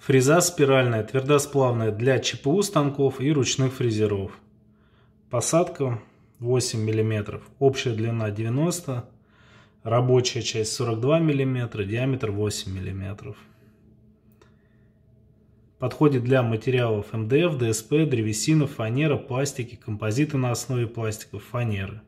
Фреза спиральная, твердосплавная для ЧПУ станков и ручных фрезеров. Посадка 8 мм, общая длина 90 мм. рабочая часть 42 мм, диаметр 8 мм. Подходит для материалов МДФ, ДСП, древесина, фанера, пластики, композиты на основе пластиков, фанеры.